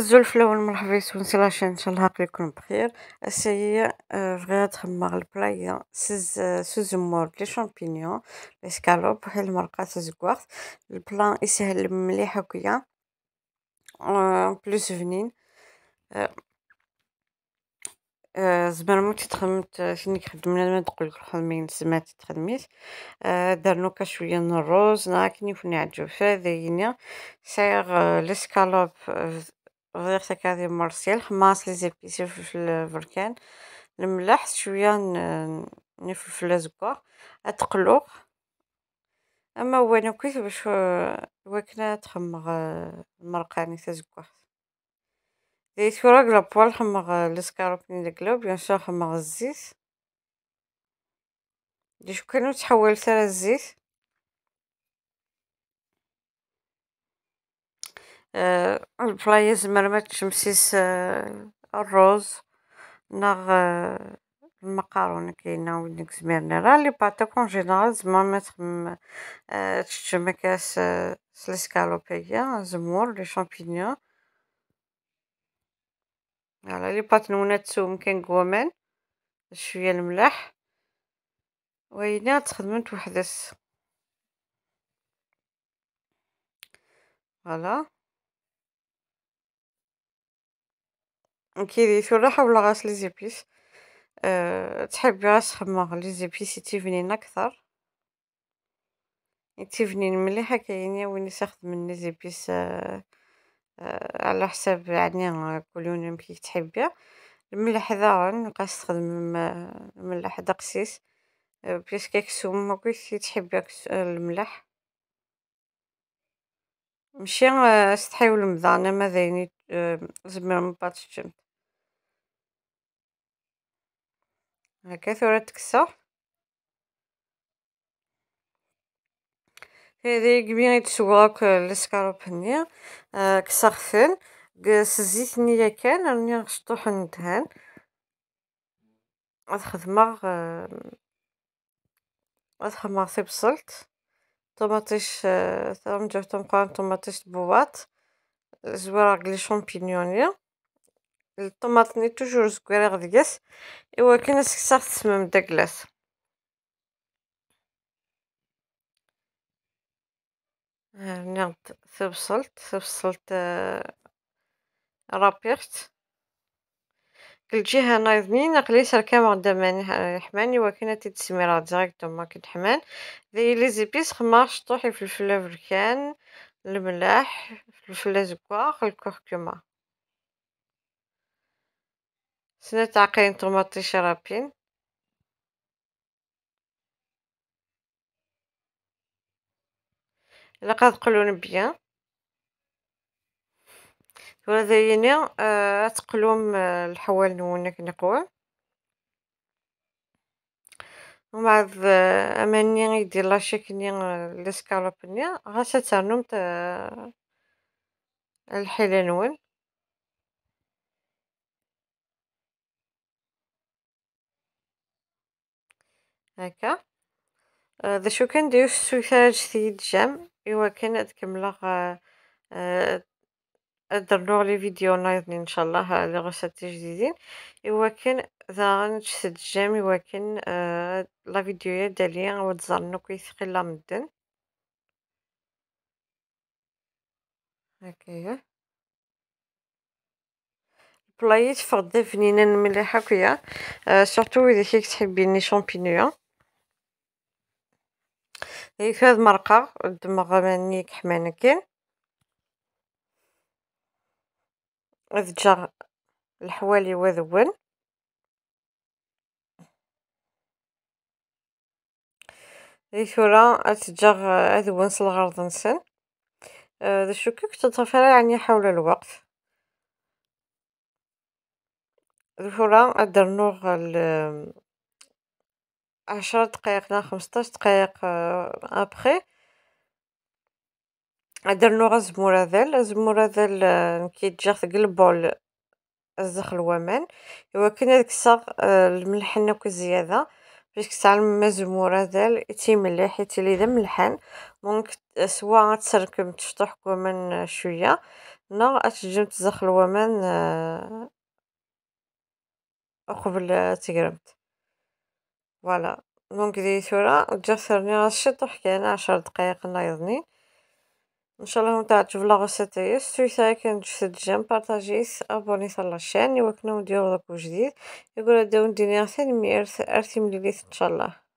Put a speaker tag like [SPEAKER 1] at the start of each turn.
[SPEAKER 1] الاول مرحبا بكم ونسي لاشين ان شاء الله راكم بخير اسيي آه، بغيت تخمر البلاي سز آه، سوز مور لي شامبينيون سكالوب هي المرقة تزكوارت البلان يسهل مليح هكيا آه، بلوس فنين زمان ما كنت خدمت خدمنا ما تقول لك الحلمين زمان تخدميش درنا كشوية من الروز ناكني فني عجو فاذينا سايغ لسكالوب فضيحتها كادي مارسيل حماس لي زيبيسي في البركان الملح شويه نفلفل زكور اتقلو اما هو نكيت باش وكنا تخمغ المرقاني تاع زكور دي سوراك لابوال حمغ لسكاروبين الكلوب بيان سور حمغ الزيت دي شكون تحول ترى الزيت آه، البلايص مرمات تشمسيس آه، الروز ناغ آه، المقارونة كاينة وينك زميرنا راه لي باطي اون جينيرال زعما ما تخم تشتم كاس سليسكالوبيا زمور لي شامبينيون فوالا لي بات نونا تسوم كنقومان شويه الملح وينا تخدم وحدس فوالا في لا ولا غاس لي زيبيس تحبي غاس تحمر لي زيبيس يتيفنين اكثر يتيفنين مليحه كاينين وين تخدم لي زيبيس على حساب يعني كل يوم كي تحبي الملح ذا نقاس تخدم الملح دقسيس بيس كيكسو ما كي تحبي الملح مشي استحيو المذانة ما ذيني زمير مباتش جمت هكا ثورة تكسر هذه قبي غيتسواك السكروب هنيا آه كسر فن قس الزيت نيا كان راني غشطوح ندهن غنخدمه غنخدمه غير بصلت طوماطيش ثم جبت مقران طوماطيش بوات زويرة لي شامبينيونيا ني توجور زكريغ دياس ايوا كاين سكساغ تسمم داكلاس هنا تبصلت تبصلت رابيرت كل جهه نايضني نقلي اقلي سركام غدا حماني وكنا تتسمي راه ديريكتومون كنحمان ذي لي زيبيس خمار في الفلفل كان الملاح الفلفل الزكوار الكركمه سنة تعقين طماطي شرابين الا قد تقلون بيان ولا دايني آه تقلوم الحوال نونك نقوى ومع آه، اماني يدير لاشيكني آه، لسكالوبني غاس ترنم آه، الحيلة نون هكا ذا آه، شو كندير السويترات سيد جام ايوا كان تكمل آه، درنوغ لي فيديو نايضني ان شاء الله لي غوسات جديدين ايوا كان ذا غنجسد جام ايوا كان آه، لا فيديوهات داليا وتزرنو كيثقل لا مدن هكايا البلايص فغدا فنينه مليحه كويا سورتو اذا كي تحبيني شامبينيون يفاد إيه، مرقة دمغ ماني كحمانة كين إذ جا الحوالي وذون ثورة أتجغ أذون سلغرض نسن ذا شكوك تتغفر يعني حول الوقت ثورة أدرنوغ عشر دقايق لا خمسطاش دقايق أبخي آه، درنو غا زمورة ذال الزمورة ذال آه، كيتجا تقلبو الزخ الومان إوا كان ديك الساعه آه، الملح ناكو زيادة باش كتعلم ما زمورة ذال مليح حيت لي دا ملحان دونك سوا تسركم تشطح كومان شوية نا تجم تزخ أو قبل تقرمت فوالا دونك ديتورا وتجسرني غنشد وحكينا عشر دقايق نايضني ان شاء الله نتاع تشوف لا غوسيت هي ستويتا كان جسد جيم بارطاجيس ابوني على الشان يمكنو نديرو لاكو جديد يقولوا داون ندير سين مي ارثي مليليت ان شاء الله